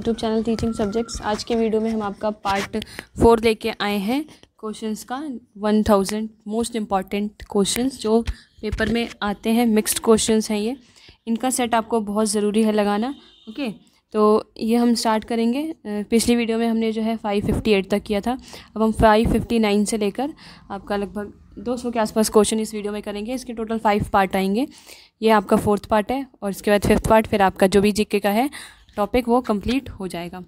YouTube channel teaching subjects आज के video में हम आपका पार्ट फोर लेके आए हैं क्वेश्चंस का one thousand most important questions जो पेपर में आते हैं मिक्स्ड क्वेश्चंस हैं ये इनका सेट आपको बहुत ज़रूरी है लगाना ओके तो ये हम स्टार्ट करेंगे पिछली वीडियो में हमने जो है फाइव फिफ्टी एट तक किया था अब हम फाइव फिफ्टी नाइन से लेकर आपका लगभग दो सौ के आसपास क्वेश्चन इस वीडियो में करेंगे इसके टोटल फाइव पार्ट आएंगे ये आपका फोर्थ पार्ट है और इसके बाद फिफ्थ पार्ट फिर आपका जो भी जीके का है टॉपिक वो कंप्लीट हो जाएगा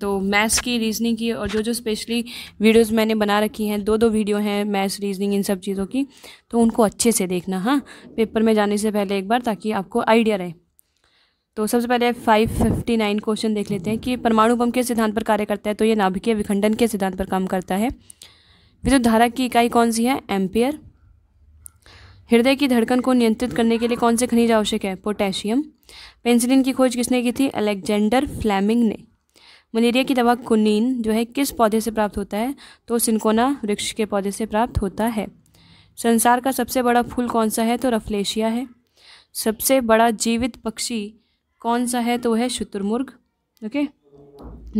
तो मैथ्स की रीजनिंग की और जो जो स्पेशली वीडियोस मैंने बना रखी हैं दो दो वीडियो हैं मैथ्स रीजनिंग इन सब चीज़ों की तो उनको अच्छे से देखना हाँ पेपर में जाने से पहले एक बार ताकि आपको आइडिया रहे तो सबसे पहले 559 क्वेश्चन देख लेते हैं कि परमाणु बम के सिद्धांत पर कार्य करता है तो ये नाभिकीय विखंडन के सिद्धांत पर काम करता है विद्युत धारा की इकाई कौन सी है एम्पियर हृदय की धड़कन को नियंत्रित करने के लिए कौन से खनिज आवश्यक है पोटेशियम पेंसिलिन की खोज किसने की थी अलेक्जेंडर फ्लैमिंग ने मलेरिया की दवा कुनीन जो है किस पौधे से प्राप्त होता है तो सिंकोना वृक्ष के पौधे से प्राप्त होता है संसार का सबसे बड़ा फूल कौन सा है तो रफलेशिया है सबसे बड़ा जीवित पक्षी कौन सा है तो वह है शुतुरमुर्ग ओके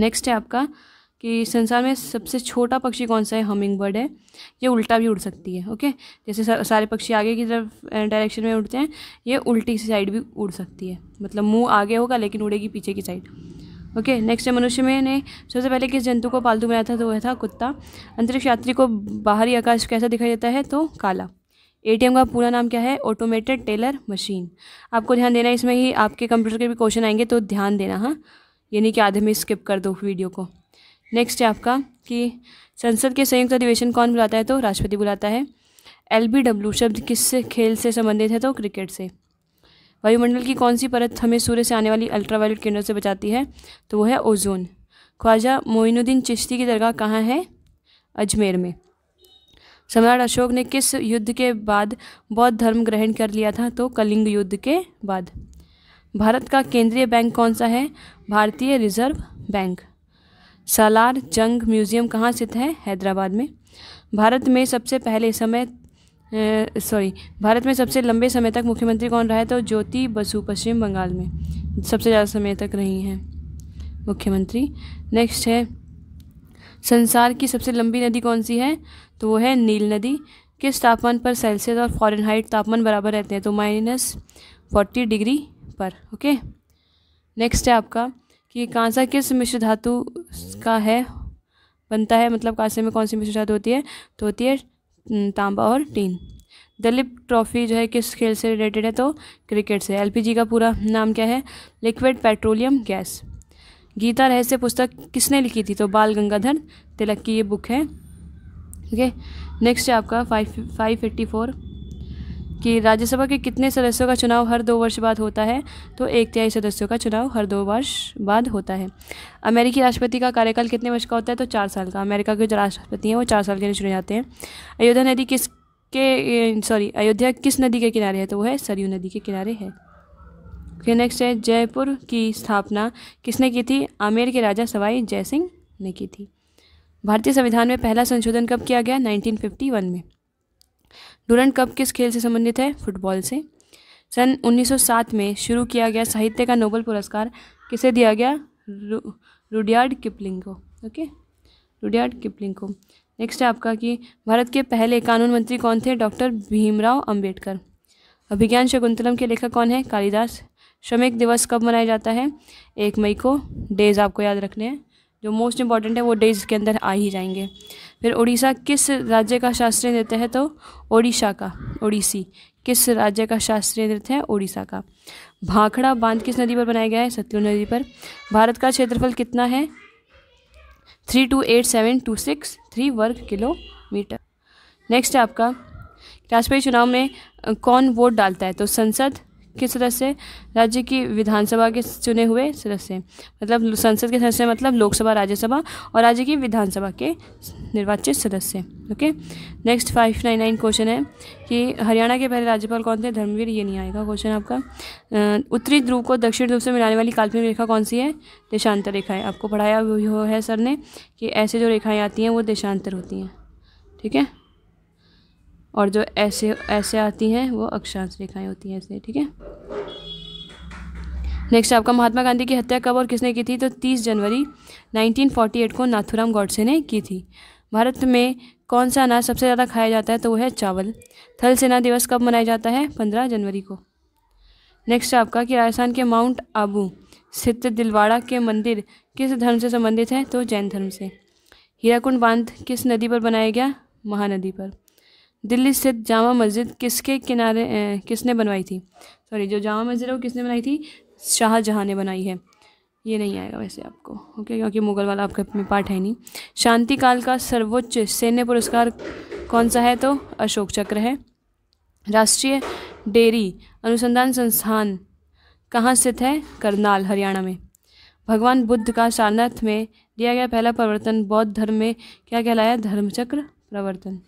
नेक्स्ट है आपका कि संसार में सबसे छोटा पक्षी कौन सा है हमिंग बर्ड है ये उल्टा भी उड़ सकती है ओके जैसे सारे पक्षी आगे की तरफ डायरेक्शन में उड़ते हैं ये उल्टी की साइड भी उड़ सकती है मतलब मुंह आगे होगा लेकिन उड़ेगी पीछे की साइड ओके नेक्स्ट है मनुष्य में ने सबसे पहले किस जंतु को पालतू बनाया था तो वह था कुत्ता अंतरिक्ष यात्री को बाहरी आकाश कैसा दिखाई देता है तो काला ए का पूरा नाम क्या है ऑटोमेटेड टेलर मशीन आपको ध्यान देना इसमें ही आपके कंप्यूटर के भी क्वेश्चन आएंगे तो ध्यान देना हाँ यानी कि आधे में स्किप कर दो वीडियो को नेक्स्ट है आपका कि संसद के संयुक्त अधिवेशन कौन बुलाता है तो राष्ट्रपति बुलाता है एल बी डब्ल्यू शब्द किस खेल से संबंधित है तो क्रिकेट से वायुमंडल की कौन सी परत हमें सूर्य से आने वाली अल्ट्रावायलेट किरणों से बचाती है तो वो है ओजोन ख्वाजा मोइनुद्दीन चिश्ती की दरगाह कहाँ है अजमेर में सम्राट अशोक ने किस युद्ध के बाद बौद्ध धर्म ग्रहण कर लिया था तो कलिंग युद्ध के बाद भारत का केंद्रीय बैंक कौन सा है भारतीय रिजर्व बैंक सालार जंग म्यूज़ियम कहाँ स्थित है हैदराबाद में भारत में सबसे पहले समय सॉरी भारत में सबसे लंबे समय तक मुख्यमंत्री कौन रहा है तो ज्योति बसु पश्चिम बंगाल में सबसे ज़्यादा समय तक रही हैं मुख्यमंत्री नेक्स्ट है संसार की सबसे लंबी नदी कौन सी है तो वो है नील नदी किस तापमान पर सेल्सियस और फॉरन हाइट तापमान बराबर रहते हैं तो माइनस फोर्टी डिग्री पर ओके नेक्स्ट है आपका कि कांसा किस मिश्र धातु का है बनता है मतलब कांसे में कौन सी मिश्र धातु होती है तो होती है तांबा और टीन दलीप ट्रॉफी जो है किस खेल से रिलेटेड है तो क्रिकेट से एलपीजी का पूरा नाम क्या है लिक्विड पेट्रोलियम गैस गीता रहस्य पुस्तक किसने लिखी थी तो बाल गंगाधर तिलक की ये बुक है ठीक है नेक्स्ट है आपका फाइव फाइव फिफ्टी फोर कि राज्यसभा के कितने सदस्यों का चुनाव हर दो वर्ष बाद होता है तो एक तिहाई सदस्यों का चुनाव हर दो वर्ष बाद होता है अमेरिकी राष्ट्रपति का कार्यकाल कितने वर्ष का होता है तो चार साल का अमेरिका के जो राष्ट्रपति हैं वो चार साल के लिए चुने जाते हैं अयोध्या नदी किस के सॉरी अयोध्या किस नदी के किनारे है तो वो है सरयू नदी के किनारे है फिर नेक्स्ट है जयपुर की स्थापना किसने की थी आमेर के राजा सवाई जयसिंह ने की थी भारतीय संविधान में पहला संशोधन कब किया गया 1951 में डूरंट कप किस खेल से संबंधित है फुटबॉल से सन उन्नीस में शुरू किया गया साहित्य का नोबल पुरस्कार किसे दिया गया रुडियार्ड किपलिंग को ओके रुडियार्ड किपलिंग को नेक्स्ट है आपका कि भारत के पहले कानून मंत्री कौन थे डॉक्टर भीमराव अंबेडकर अभिज्ञान शकुंतलम के लेखक कौन है कालिदास श्रमिक दिवस कब मनाया जाता है एक मई को डेज आपको याद रखने हैं जो मोस्ट इंपॉर्टेंट है वो डेज के अंदर आ ही जाएंगे फिर उड़ीसा किस राज्य का शास्त्रीय नृत्य है तो ओडिशा का ओडिसी किस राज्य का शास्त्रीय नृत्य है ओडिशा का भाखड़ा बांध किस नदी पर बनाया गया है सतलुज नदी पर भारत का क्षेत्रफल कितना है three two eight seven two six three वर्ग किलोमीटर नेक्स्ट है आपका राष्ट्रपति चुनाव में कौन वोट डालता है तो संसद के सदस्य राज्य की विधानसभा के चुने हुए सदस्य मतलब संसद के सदस्य मतलब लोकसभा राज्यसभा और राज्य की विधानसभा के निर्वाचित सदस्य okay next five nine nine question है कि हरियाणा के पहले राज्यपाल कौन थे धर्मवीर ये नहीं आएगा क्वेश्चन आपका उत्तरी ध्रुव को दक्षिण ध्रुव से मिलाने वाली काल्पनिक रेखा कौन सी है देशांतर रेखाएँ आपको पढ़ाया है सर ने कि ऐसे जो रेखाएँ आती हैं वो देशांतर होती हैं ठीक है और जो ऐसे ऐसे आती हैं वो अक्षांश रेखाएं होती हैं ऐसे ठीक है नेक्स्ट आपका महात्मा गांधी की हत्या कब और किसने की थी तो 30 जनवरी 1948 को नाथुराम गौडसे ने की थी भारत में कौन सा अनाज सबसे ज़्यादा खाया जाता है तो वो है चावल थल सेना दिवस कब मनाया जाता है पंद्रह जनवरी को नेक्स्ट आपका कि राजस्थान के माउंट आबू स्थित दिलवाड़ा के मंदिर किस धर्म से संबंधित है तो जैन धर्म से हीराकुंड बांध किस नदी पर बनाया गया महानदी पर दिल्ली स्थित जामा मस्जिद किसके किनारे ए, किसने बनवाई थी सॉरी जो जामा मस्जिद है वो किसने बनाई थी शाहजहाँ ने बनाई है ये नहीं आएगा वैसे आपको ओके क्योंकि मुगल वाला आपके में पार्ट है नहीं शांति काल का सर्वोच्च सैन्य पुरस्कार कौन सा है तो अशोक चक्र है राष्ट्रीय डेयरी अनुसंधान संस्थान कहाँ स्थित है करनाल हरियाणा में भगवान बुद्ध का सारनाथ में दिया गया पहला प्रवर्तन बौद्ध धर्म में क्या कहलाया धर्मचक्र प्रवर्तन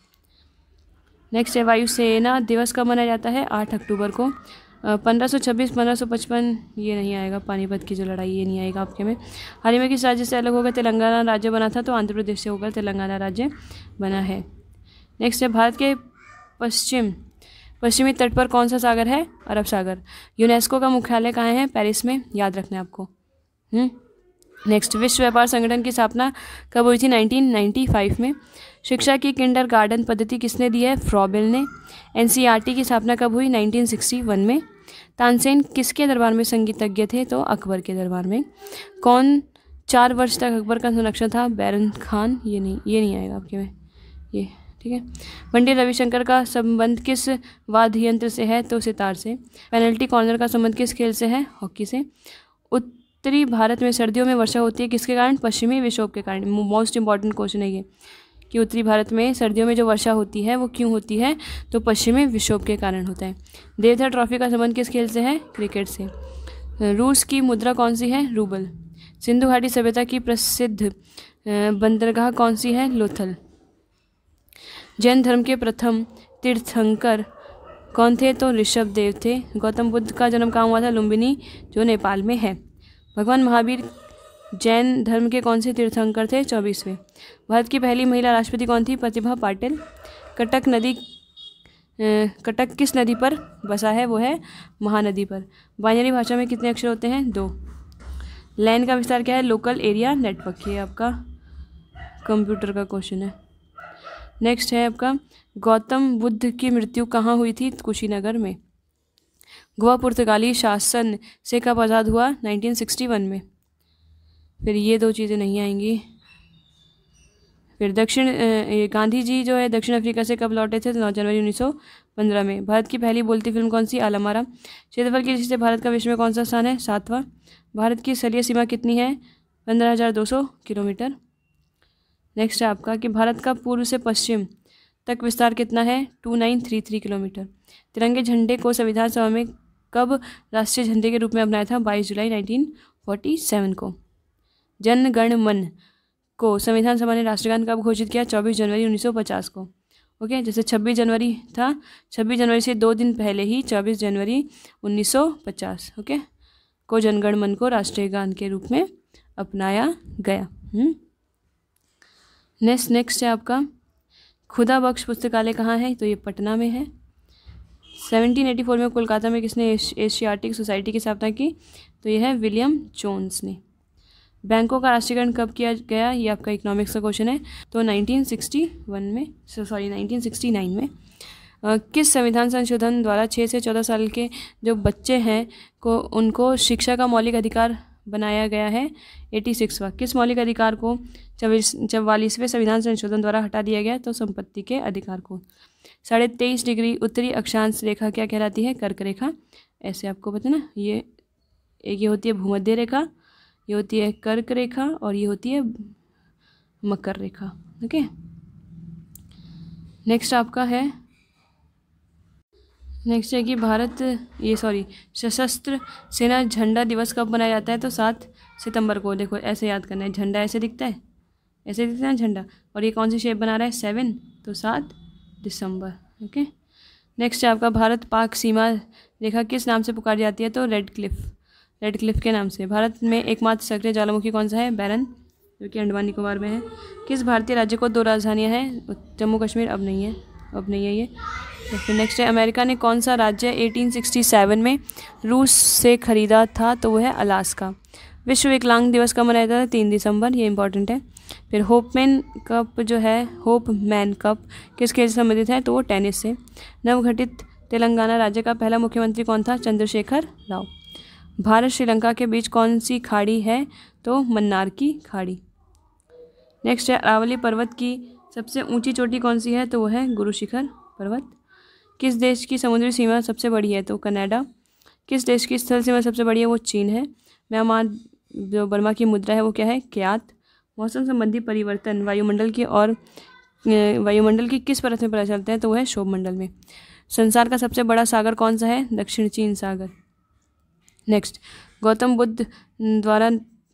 नेक्स्ट है वायुसेना दिवस कब मनाया जाता है आठ अक्टूबर को पंद्रह सौ छब्बीस पंद्रह सौ पचपन ये नहीं आएगा पानीपत की जो लड़ाई ये नहीं आएगा आपके में हाल ही में किस राज्य से अलग होकर तेलंगाना राज्य बना था तो आंध्र प्रदेश से होकर तेलंगाना राज्य बना है नेक्स्ट है भारत के पश्चिम पश्चिमी तट पर कौन सा सागर है अरब सागर यूनेस्को का मुख्यालय कहाँ है पेरिस में याद रखना है आपको नेक्स्ट हम्म। विश्व व्यापार संगठन की स्थापना कब हुई थी 1995 में शिक्षा की किंडर गार्डन पद्धति किसने दी है फ्रॉबेल ने एनसीईआरटी e की स्थापना कब हुई 1961 में तानसेन किसके दरबार में संगीतज्ञ थे तो अकबर के दरबार में कौन चार वर्ष तक अकबर का संरक्षण था बैरन खान ये नहीं ये नहीं आएगा आपके में ये ठीक है पंडित रविशंकर का संबंध किस वाद्य यंत्र से है तो सितार से पेनल्टी कॉर्नर का संबंध किस खेल से है हॉकी से उत्तरी भारत में सर्दियों में वर्षा होती है किसके कारण पश्चिमी विक्षोभ के कारण मोस्ट इंपॉर्टेंट क्वेश्चन है ये कि उत्तरी भारत में सर्दियों में जो वर्षा होती है वो क्यों होती है तो पश्चिमी विक्षोभ के कारण होता है देवधर ट्रॉफी का संबंध किस खेल से है क्रिकेट से रूस की मुद्रा कौन सी है रूबल सिंधु घाटी सभ्यता की प्रसिद्ध बंदरगाह कौन सी है लोथल जैन धर्म के प्रथम तीर्थंकर कौन थे तो ऋषभ देव थे गौतम बुद्ध का जन्म कहाँ हुआ था लुम्बिनी जो नेपाल में है भगवान महावीर जैन धर्म के कौन से तीर्थंकर थे चौबीसवें भारत की पहली महिला राष्ट्रपति कौन थी प्रतिभा पाटिल कटक नदी कटक किस नदी पर बसा है वो है महानदी पर बाइनरी भाषा में कितने अक्षर होते हैं दो लैन का विस्तार क्या है लोकल एरिया नेटवर्क ये आपका कंप्यूटर का क्वेश्चन है नेक्स्ट है आपका गौतम बुद्ध की मृत्यु कहाँ हुई थी कुशीनगर में गोवा पुर्तगाली शासन से कब आज़ाद हुआ 1961 में फिर ये दो चीज़ें नहीं आएंगी फिर दक्षिण गांधी जी जो है दक्षिण अफ्रीका से कब लौटे थे तो नौ जनवरी 1915 में भारत की पहली बोलती फिल्म कौन सी आलमारा क्षेत्रफल की दृष्टि से भारत का विश्व में कौन सा स्थान है सातवां भारत की सलीय सीमा कितनी है पंद्रह हज़ार दो सौ किलोमीटर नेक्स्ट है आपका कि भारत का पूर्व से पश्चिम तक विस्तार कितना है two nine three three kilometre तिरंगे झंडे को संविधान सभा में कब राष्ट्रीय झंडे के रूप में अपनाया था बाईस जुलाई नाइनटीन फोर्टी सेवन को जनगण मन को संविधान सभा ने राष्ट्रगान कब घोषित किया 24 जनवरी 1950 को ओके जैसे 26 जनवरी था 26 जनवरी से दो दिन पहले ही 24 जनवरी 1950 ओके को जनगण मन को राष्ट्रीय गान के रूप में अपनाया गया हम्म। नेक्स्ट नेक्स्ट है आपका खुदा बख्श पुस्तकालय कहाँ है तो ये पटना में है 1784 में कोलकाता में किसने एशियाटिक सोसाइटी की स्थापना की तो यह है विलियम जोन्स ने बैंकों का राष्ट्रीयकरण कब किया गया ये आपका इकोनॉमिक्स का क्वेश्चन है तो 1961 में सॉरी 1969 में आ, किस संविधान संशोधन द्वारा छः से चौदह साल के जो बच्चे हैं को उनको शिक्षा का मौलिक अधिकार बनाया गया है एटी सिक्सवा किस मौलिक अधिकार को चौबीस चवालीसवें संविधान संशोधन द्वारा हटा दिया गया तो संपत्ति के अधिकार को साढ़े तेईस डिग्री उत्तरी अक्षांश रेखा क्या कहलाती है कर्क रेखा ऐसे आपको बताना ये एक ये होती है भूमध्य रेखा ये होती है कर्क रेखा और ये होती है मकर रेखा ओके नेक्स्ट आपका है नेक्स्ट है कि भारत ये सॉरी सशस्त्र सेना झंडा दिवस कब मनाया जाता है तो सात सितंबर को देखो ऐसे याद करना है झंडा ऐसे दिखता है ऐसे दिखता है झंडा और ये कौन सी शेप बना रहा है सेवन तो सात दिसंबर ओके नेक्स्ट है आपका भारत पाक सीमा रेखा किस नाम से पुकारी जाती है तो रेड क्लिफ़ रेड क्लिफ के नाम से भारत में एकमात्र सक्रिय ज्वालामुखी कौन सा है बैरन जो कि अंडमान निकोबार में है किस भारतीय राज्य को दो राजधानियाँ हैं जम्मू कश्मीर अब नहीं है अब नहीं है ये तो फिर नेक्स्ट है अमेरिका ने कौन सा राज्य 1867 में रूस से ख़रीदा था तो वो है अलास्का विश्व विकलांग दिवस का मनाया जाता है तीन दिसंबर ये इंपॉर्टेंट है फिर होप मैन कप जो है होप मैन कप किस खेल से संबंधित है तो वो टेनिस से नवगठित तेलंगाना राज्य का पहला मुख्यमंत्री कौन था चंद्रशेखर राव भारत श्रीलंका के बीच कौन सी खाड़ी है तो मन्नार की खाड़ी नेक्स्ट है अरावली पर्वत की सबसे ऊंची चोटी कौन सी है तो वो है गुरु शिखर पर्वत किस देश की समुद्री सीमा सबसे बड़ी है तो कनाडा किस देश की स्थल सीमा सबसे बड़ी है वो चीन है म्यांमार जो बर्मा की मुद्रा है वो क्या है क्यात मौसम संबंधी परिवर्तन वायुमंडल की और वायुमंडल की किस परत में पता चलता है तो वह है शोभमंडल में संसार का सबसे बड़ा सागर कौन सा है दक्षिण चीन सागर नेक्स्ट गौतम बुद्ध द्वारा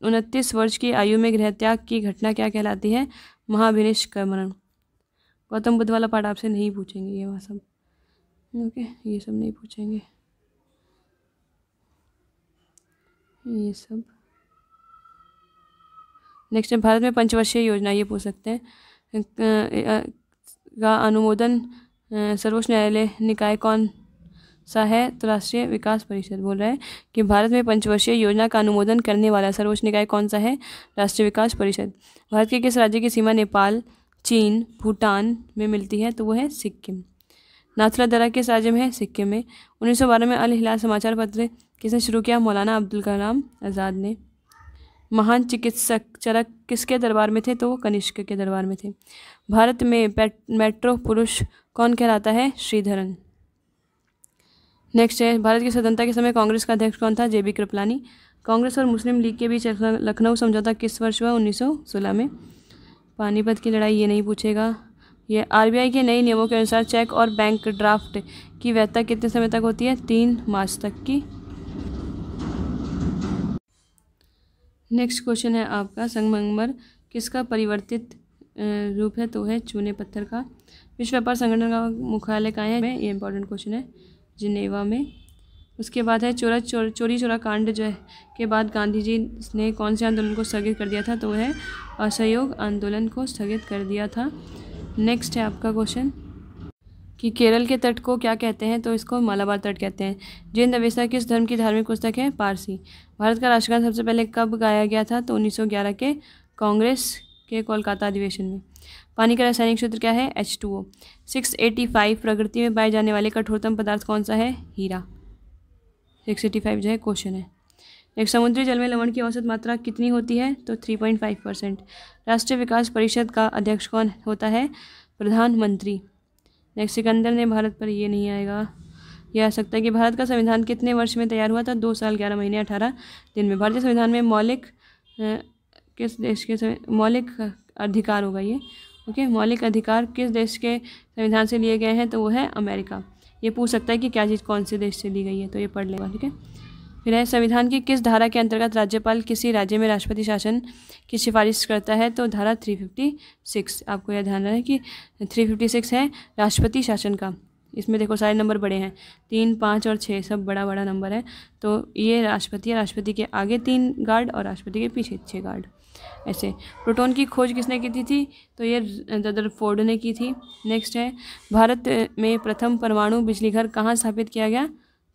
उनतीस वर्ष की आयु में गृहत्याग की घटना क्या कहलाती है महाभिनिष्कमरण गौतम बुद्ध वाला पाठ आपसे नहीं पूछेंगे ये वहाँ सब ओके ये सब नहीं पूछेंगे ये सब नेक्स्ट है भारत में पंचवर्षीय योजना ये पूछ सकते हैं का अनुमोदन सर्वोच्च न्यायालय निकाय कौन सा है तो राष्ट्रीय विकास परिषद बोल रहा है कि भारत में पंचवर्षीय योजना का अनुमोदन करने वाला सर्वोच्च निकाय कौन सा है राष्ट्रीय विकास परिषद भारत के किस राज्य की सीमा नेपाल चीन भूटान में मिलती है तो वो है सिक्किम नाथुला दरा किस राज्य में है सिक्किम में उन्नीस में अल हिलाल समाचार पत्र किसने शुरू किया मौलाना अब्दुल कलाम आज़ाद ने महान चिकित्सक चरक किसके दरबार में थे तो वो कनिष्क के दरबार में थे भारत में मेट्रो पुरुष कौन कहलाता है श्रीधरन नेक्स्ट है भारत की स्वतंत्रता के समय कांग्रेस का अध्यक्ष कौन था जेबी कृपलानी कांग्रेस और मुस्लिम लीग के बीच लखनऊ समझौता किस वर्ष हुआ उन्नीस में पानीपत की लड़ाई ये नहीं पूछेगा ये आरबीआई के नए नियमों के अनुसार चेक और बैंक ड्राफ्ट की वैधता कितने समय तक होती है तीन मार्च तक की नेक्स्ट क्वेश्चन है आपका संगमंगमर किसका परिवर्तित रूप है तो है चूने पत्थर का विश्व व्यापार संगठन का मुख्यालय कहाँ है ये इंपॉर्टेंट क्वेश्चन है जिनेवा में उसके बाद है चोरा चोर चोरी चोरा कांड जो है के बाद गांधी जी ने कौन से आंदोलन को स्थगित कर दिया था तो वह है असहयोग आंदोलन को स्थगित कर दिया था नेक्स्ट है आपका क्वेश्चन कि केरल के तट को क्या कहते हैं तो इसको मालाबार तट कहते हैं जैन दवेसा किस धर्म की धार्मिक पुस्तक है पारसी भारत का राष्ट्रगान सबसे पहले कब गाया गया था तो 1911 के कांग्रेस के कोलकाता अधिवेशन में पानी का रासायनिक सूत्र क्या है H two O six eighty five प्रकृति में पाए जाने वाले कठोरतम पदार्थ कौन सा है हीरा सिक्स एटी फाइव जो है क्वेश्चन है एक समुद्री जल में लवण की औसत मात्रा कितनी होती है तो थ्री पॉइंट फाइव परसेंट राष्ट्रीय विकास परिषद का अध्यक्ष कौन होता है प्रधानमंत्री नेक्स्ट सिकंदर ने भारत पर ये नहीं आएगा यह आ सकता है कि भारत का संविधान कितने वर्ष में तैयार हुआ था दो साल ग्यारह महीने अठारह दिन में भारतीय संविधान में मौलिक किस देश के मौलिक अधिकार होगा ये ओके मौलिक अधिकार किस देश के संविधान से लिए गए हैं तो वो है अमेरिका ये पूछ सकता है कि क्या चीज़ कौन से देश से ली गई है तो ये पढ़ लेगा ठीक है फिर है संविधान की किस धारा के अंतर्गत राज्यपाल किसी राज्य में राष्ट्रपति शासन की सिफारिश करता है तो धारा 356 आपको यह ध्यान रहे कि 356 है राष्ट्रपति शासन का इसमें देखो सारे नंबर बड़े हैं तीन पाँच और छः सब बड़ा बड़ा नंबर है तो ये राष्ट्रपति है राष्ट्रपति के आगे तीन गार्ड और राष्ट्रपति के पीछे छः गार्ड ऐसे प्रोटॉन की खोज किसने की थी, थी तो ये फोर्ड ने की थी नेक्स्ट है भारत में प्रथम परमाणु बिजली घर कहाँ स्थापित किया गया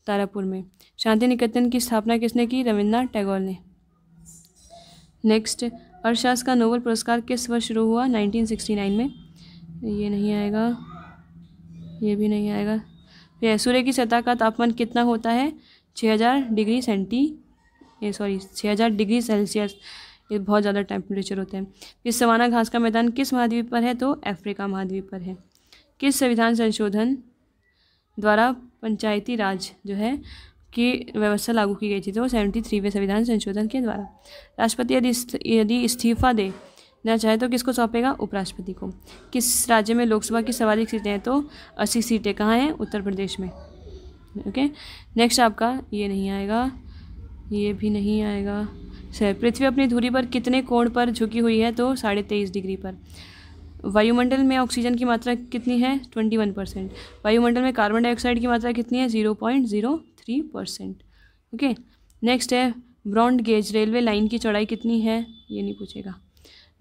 तारापुर में शांति निकेतन की स्थापना किसने की रविन्द्रनाथ टैगोर ने नेक्स्ट अर्थशास्त्र का नोबल पुरस्कार किस वर्ष शुरू हुआ 1969 में ये नहीं आएगा ये भी नहीं आएगा फिर सूर्य की सतह का तापमान कितना होता है 6000 डिग्री सेंटी ये सॉरी 6000 डिग्री सेल्सियस ये बहुत ज़्यादा टेम्परेचर होते हैं ये सवाना घास का मैदान किस महाद्वीप पर है तो अफ्रीका महाद्वीप पर है किस संविधान संशोधन द्वारा पंचायती राज जो है की व्यवस्था लागू की गई थी तो सेवेंटी थ्रीवें संविधान संशोधन के द्वारा राष्ट्रपति यदि यदि इस्तीफा दे ना चाहे तो किसको सौंपेगा उपराष्ट्रपति को किस राज्य में लोकसभा की सर्वाधिक सीटें हैं तो अस्सी सीटें कहाँ हैं उत्तर प्रदेश में ओके नेक्स्ट आपका ये नहीं आएगा ये भी नहीं आएगा सर पृथ्वी अपनी धुरी पर कितने कोण पर झुकी हुई है तो साढ़े तेईस डिग्री पर वायुमंडल में ऑक्सीजन की मात्रा कितनी है ट्वेंटी वन परसेंट वायुमंडल में कार्बन डाइऑक्साइड की मात्रा कितनी है zero point zero three percent okay next है ब्रॉन्ड गेज रेलवे लाइन की चौड़ाई कितनी है ये नहीं पूछेगा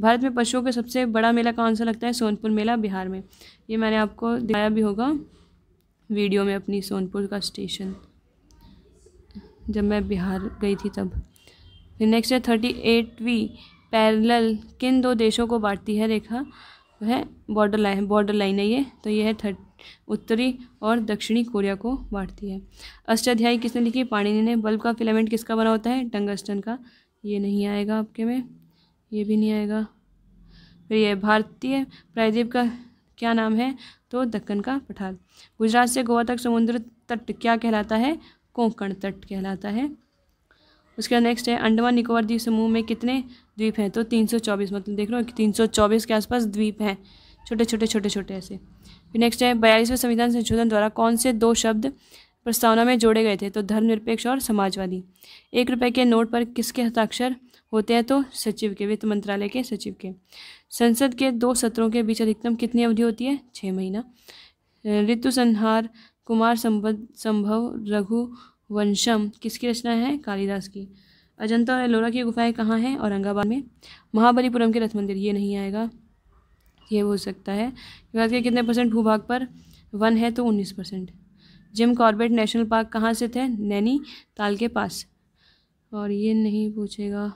भारत में पशुओं का सबसे बड़ा मेला कौन सा लगता है सोनपुर मेला बिहार में ये मैंने आपको दिखाया भी होगा वीडियो में अपनी सोनपुर का स्टेशन जब मैं बिहार गई थी तब नेक्स्ट है थर्टी एटवीं पैरल किन दो देशों को बांटती है रेखा तो है बॉर्डर लाइन बॉर्डर लाइन है ये तो ये है थर्ट उत्तरी और दक्षिणी कोरिया को बांटती है अष्टाध्यायी किसने लिखी पाणिनि ने बल्ब का फिलामेंट किसका बना होता है टंगस्टन का ये नहीं आएगा आपके में ये भी नहीं आएगा फिर ये भारतीय प्रायद्वीप का क्या नाम है तो दक्कन का पठार गुजरात से गोवा तक समुद्र तट क्या कहलाता है कोंकण तट कहलाता है उसके बाद नेक्स्ट है अंडमान निकोबार द्वीप समूह में कितने द्वीप हैं तो 324 मतलब देख रहे हो कि के आसपास द्वीप हैं छोटे छोटे छोटे छोटे ऐसे फिर नेक्स्ट है बयालीसवें संविधान संशोधन द्वारा कौन से दो शब्द प्रस्तावना में जोड़े गए थे तो धर्मनिरपेक्ष और समाजवादी एक रुपए के नोट पर किसके हस्ताक्षर होते हैं तो सचिव के वित्त मंत्रालय के सचिव के संसद के दो सत्रों के बीच अधिकतम कितनी अवधि होती है छः महीना ऋतु संहार कुमार संभव संभव रघु वंशम किसकी रचना है कालिदास की अजंता और एलोरा की गुफाएं कहाँ हैं औरंगाबाद में महाबलीपुरम के रथ मंदिर ये नहीं आएगा ये हो सकता है भारत के कितने परसेंट भूभाग पर वन है तो उन्नीस percent Jim Corbett national park कहाँ से थे नैनी ताल के पास और ये नहीं पूछेगा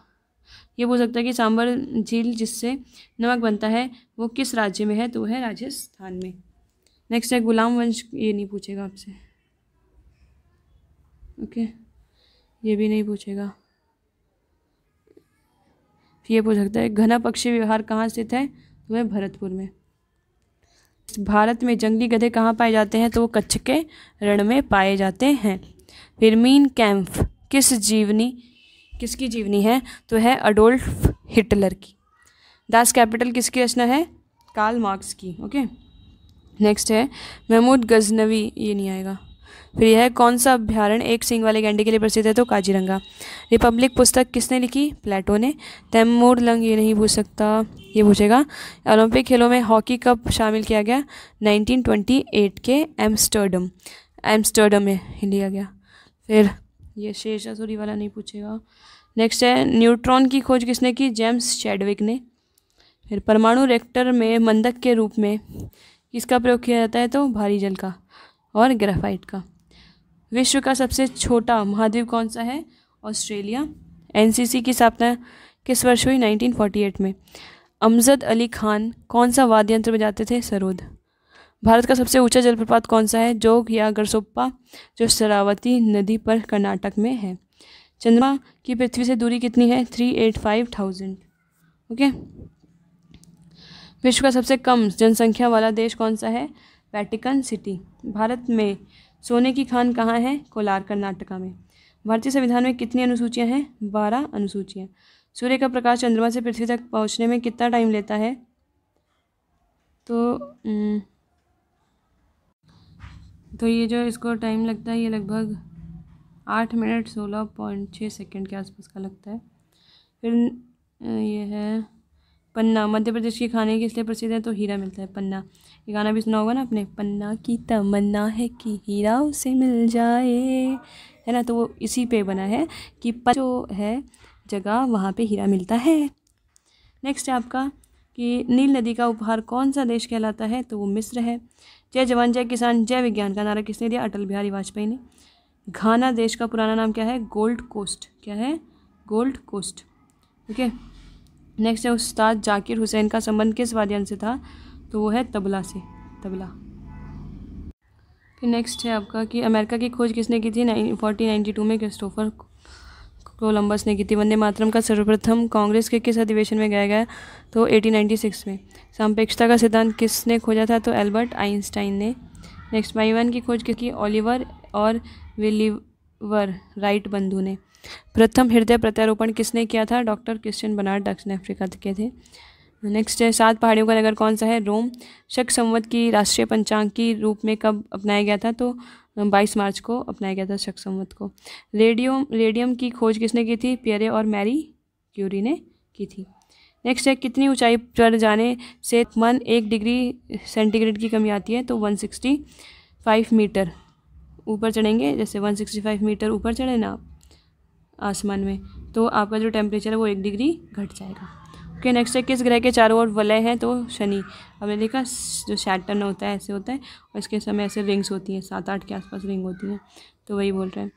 ये पूछ सकता है कि सांबर झील जिससे नमक बनता है वो किस राज्य में है तो है राजस्थान में नेक्स्ट है गुलाम वंश ये नहीं पूछेगा आपसे ओके ये भी नहीं पूछेगा ये पूछ सकता है घना पक्षी विहार कहाँ स्थित है तो वह भरतपुर में भारत में जंगली गधे कहाँ पाए जाते हैं तो वो कच्छ के रण में पाए जाते हैं फिर मीन कैम्फ किस जीवनी किसकी जीवनी है तो है अडोल्फ हिटलर की दास कैपिटल किसकी रचना है कार्ल मार्क्स की ओके नेक्स्ट है महमूद गजनवी ये नहीं आएगा फिर यह कौन सा अभ्यारण्य एक सिंह वाले गैंडे के लिए प्रसिद्ध है तो काजीरंगा रिपब्लिक पुस्तक किसने लिखी प्लेटो ने तैमूर लंग ये नहीं पूछ सकता ये पूछेगा ओलंपिक खेलों में हॉकी कप शामिल किया गया 1928 के एम्स्टर्डम एम्स्टर्डम में लिया गया फिर ये शेष सूरी वाला नहीं पूछेगा नेक्स्ट है न्यूट्रॉन की खोज किसने की जेम्स शेडविक ने फिर परमाणु रेक्टर में मंदक के रूप में किसका प्रयोग किया जाता है तो भारी जल का और ग्रेफाइट का विश्व का सबसे छोटा महाद्वीप कौन सा है ऑस्ट्रेलिया एनसीसी की स्थापना किस वर्ष हुई 1948 में अमजद अली खान कौन सा वाद्य यंत्र बजाते थे सरोद भारत का सबसे ऊंचा जलप्रपात कौन सा है जोग या गरसोप्पा जो शरावती नदी पर कर्नाटक में है चंद्रमा की पृथ्वी से दूरी कितनी है three eight five thousand okay विश्व का सबसे कम जनसंख्या वाला देश कौन सा है वेटिकन सिटी भारत में सोने की खान कहाँ है कोलार कर्नाटका में भारतीय संविधान में कितनी अनुसूचियाँ हैं बारह अनुसूचियाँ सूर्य का प्रकाश चंद्रमा से पृथ्वी तक पहुँचने में कितना टाइम लेता है तो तो ये जो इसको टाइम लगता है ये लगभग आठ मिनट सोलह पॉइंट छः सेकेंड के आसपास का लगता है फिर ये है पन्ना मध्य प्रदेश के खाने के इसलिए प्रसिद्ध है तो हीरा मिलता है पन्ना ये गाना भी सुना होगा ना आपने पन्ना की तमन्ना है कि हीरा उसे मिल जाए है ना तो वो इसी पे बना है कि जो है जगह वहाँ पे हीरा मिलता है नेक्स्ट है आपका कि नील नदी का उपहार कौन सा देश कहलाता है तो वो मिस्र है जय जवान जय किसान जय विज्ञान का नारा किसने दिया अटल बिहारी वाजपेयी ने घाना देश का पुराना नाम क्या है गोल्ड कोस्ट क्या है gold coast okay okay? Next है उस्ताद जाकिर हुसैन का संबंध किस वाद्यंत्र से था तो वो है तबला से तबला फिर नेक्स्ट है आपका कि अमेरिका की खोज किसने की थी नाइन फोर्टीन नाइन्टी टू में क्रिस्टोफर कोलंबस ने की थी वंदे मातरम का सर्वप्रथम कांग्रेस के किस अधिवेशन में गाया गया तो 1896 में सापेक्षता का सिद्धांत किसने खोजा था तो एल्बर्ट आइंस्टाइन ने नेक्स्ट माइवान की खोज की ओलिवर और विलीवर राइट बंधु ने प्रथम हृदय प्रत्यारोपण किसने किया था डॉक्टर क्रिश्चियन बनार्ड दक्षिण अफ्रीका के थे नेक्स्ट है सात पहाड़ियों का नगर कौन सा है रोम शक संवत की राष्ट्रीय पंचांग की रूप में कब अपनाया गया था तो 22 मार्च को अपनाया गया था शक संवत को रेडियम रेडियम की खोज किसने की थी पियरे और मैरी क्यूरी ने की थी नेक्स्ट है कितनी ऊंचाई पर जाने से मन एक डिग्री सेंटीग्रेड की कमी आती है तो वन मीटर ऊपर चढ़ेंगे जैसे वन मीटर ऊपर चढ़े ना आप आसमान में तो आपका जो टेम्परेचर है वो एक डिग्री घट जाएगा ओके नेक्स्ट है किस ग्रह के चारों ओर वलय है तो शनि हमने देखा जो सैटर्न होता है ऐसे होता है और इसके समय ऐसे रिंग्स होती हैं सात आठ के आसपास रिंग होती हैं तो वही बोल रहे हैं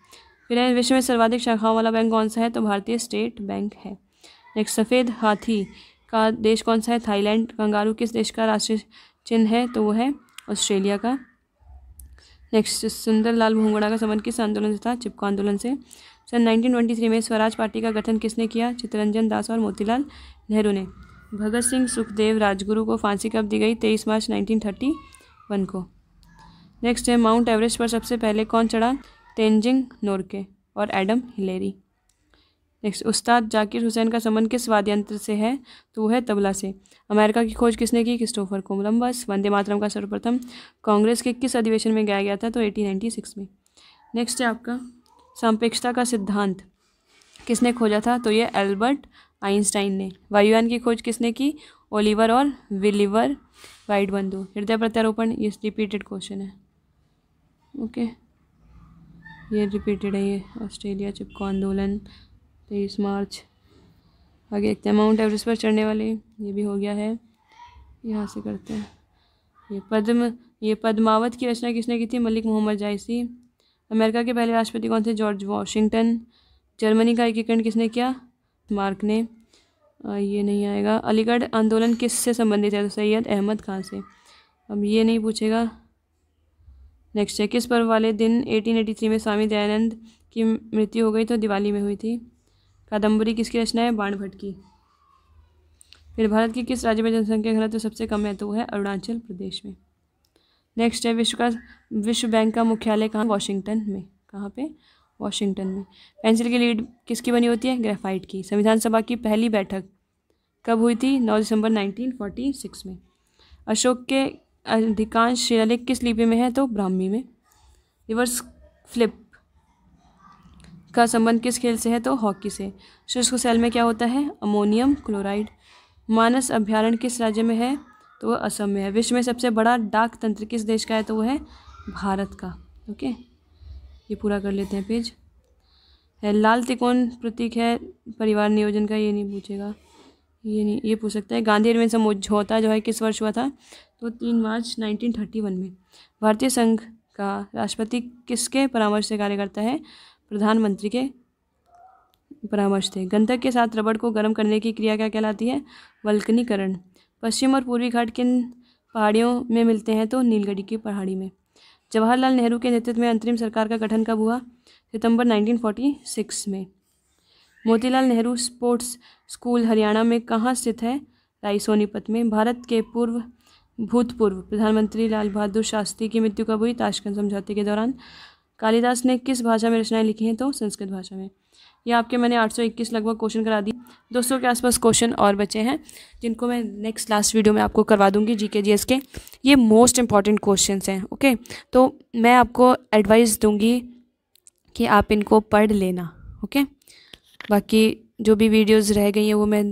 फिर है विश्व में सर्वाधिक शाखाओं वाला बैंक कौन सा है तो भारतीय स्टेट बैंक है नेक्स्ट सफ़ेद हाथी का देश कौन सा है थाईलैंड कंगारू किस देश का राष्ट्रीय चिन्ह है तो वो है ऑस्ट्रेलिया का नेक्स्ट सुंदरलाल भूंगड़ा का संबंध किस आंदोलन से था चिपको आंदोलन से सन 1923 में स्वराज पार्टी का गठन किसने किया चित्तरंजन दास और मोतीलाल नेहरू ने भगत सिंह सुखदेव राजगुरु को फांसी कब दी गई तेईस मार्च 1931 को नेक्स्ट है माउंट एवरेस्ट पर सबसे पहले कौन चढ़ा तेंजिंग नोरके और एडम हिलेरी नेक्स्ट उस्ताद जाकिर हुसैन का संबंध किस वाद्यंत्र से है तो वह है तबला से अमेरिका की खोज किसने की क्रिस्टोफर कोलम्बस वंदे मातरम का सर्वप्रथम कांग्रेस के किस अधिवेशन में गाया गया था तो 1896 में नेक्स्ट है आपका सापेक्षता का सिद्धांत किसने खोजा था तो ये एल्बर्ट आइंस्टाइन ने वायुयान की खोज किसने की ओलिवर और विलीवर वाइड बंधु हृदय प्रत्यारोपण ये रिपीटेड क्वेश्चन है ओके ये रिपीटेड है ये ऑस्ट्रेलिया चिपको आंदोलन तेईस मार्च आगे देखते हैं माउंट एवरेस्ट पर चढ़ने वाले ये भी हो गया है यहाँ से करते हैं ये पद्म ये पद्मावत की रचना किसने की थी मलिक मोहम्मद जायसी अमेरिका के पहले राष्ट्रपति कौन थे जॉर्ज वॉशिंगटन जर्मनी का एकीकरण किसने किया मार्क ने ये नहीं आएगा अलीगढ़ आंदोलन किस से संबंधित है तो सैयद अहमद खान से अब ये नहीं पूछेगा नेक्स्ट है किस पर्व वाले दिन 1883 में स्वामी दयानंद की मृत्यु हो गई तो दिवाली में हुई थी कादम्बरी किसकी रचना है बाण भट्ट की फिर भारत के किस राज्य में जनसंख्या घनत्व सबसे कम है तो वह है अरुणाचल प्रदेश में नेक्स्ट है विश्व का विश्व बैंक का मुख्यालय कहाँ वाशिंगटन में कहाँ पे वाशिंगटन में पेंसिल की लीड किसकी बनी होती है ग्रेफाइट की संविधान सभा की पहली बैठक कब हुई थी नौ दिसंबर नाइनटीन में अशोक के अधिकांश शिलालेख किस लिपि में है तो ब्राह्मी में रिवर्स फ्लिप का संबंध किस खेल से है तो हॉकी से शुष्क सेल में क्या होता है अमोनियम क्लोराइड मानस अभ्यारण्य किस राज्य में है तो वह असम में है विश्व में सबसे बड़ा डाक तंत्र किस देश का है तो वह है भारत का ओके ये पूरा कर लेते हैं पेज है लाल त्रिकोण प्रतीक है परिवार नियोजन का ये नहीं पूछेगा ये नहीं ये पूछ सकता है गांधी अरविंद समझौता जो है किस वर्ष हुआ था तो तीन मार्च नाइनटीन में भारतीय संघ का राष्ट्रपति किसके परामर्श से कार्य करता है प्रधानमंत्री के परामर्श थे गंधक के साथ रबड़ को गर्म करने की क्रिया क्या कहलाती है वल्कनीकरण पश्चिम और पूर्वी घाट किन पहाड़ियों में मिलते हैं तो नीलगढ़ी की पहाड़ी में जवाहरलाल नेहरू के नेतृत्व में अंतरिम सरकार का गठन कब हुआ सितंबर 1946 में मोतीलाल नेहरू स्पोर्ट्स स्कूल हरियाणा में कहाँ स्थित है राई सोनीपत में भारत के पूर्व भूतपूर्व प्रधानमंत्री लाल बहादुर शास्त्री की मृत्यु कब हुई ताशकंद समझौते के दौरान कालिदास ने किस भाषा में रचनाएं लिखी हैं तो संस्कृत भाषा में ये आपके मैंने 821 लगभग क्वेश्चन करा दी 200 के आसपास क्वेश्चन और बचे हैं जिनको मैं नेक्स्ट लास्ट वीडियो में आपको करवा दूंगी जी के जी एस के ये मोस्ट इंपॉर्टेंट क्वेश्चन हैं ओके तो मैं आपको एडवाइस दूँगी कि आप इनको पढ़ लेना ओके बाकी जो भी वीडियोज़ रह गई हैं वो मैं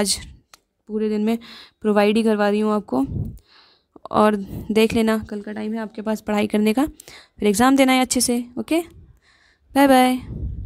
आज पूरे दिन में प्रोवाइड ही करवा रही हूँ आपको और देख लेना कल का टाइम है आपके पास पढ़ाई करने का फिर एग्ज़ाम देना है अच्छे से ओके बाय बाय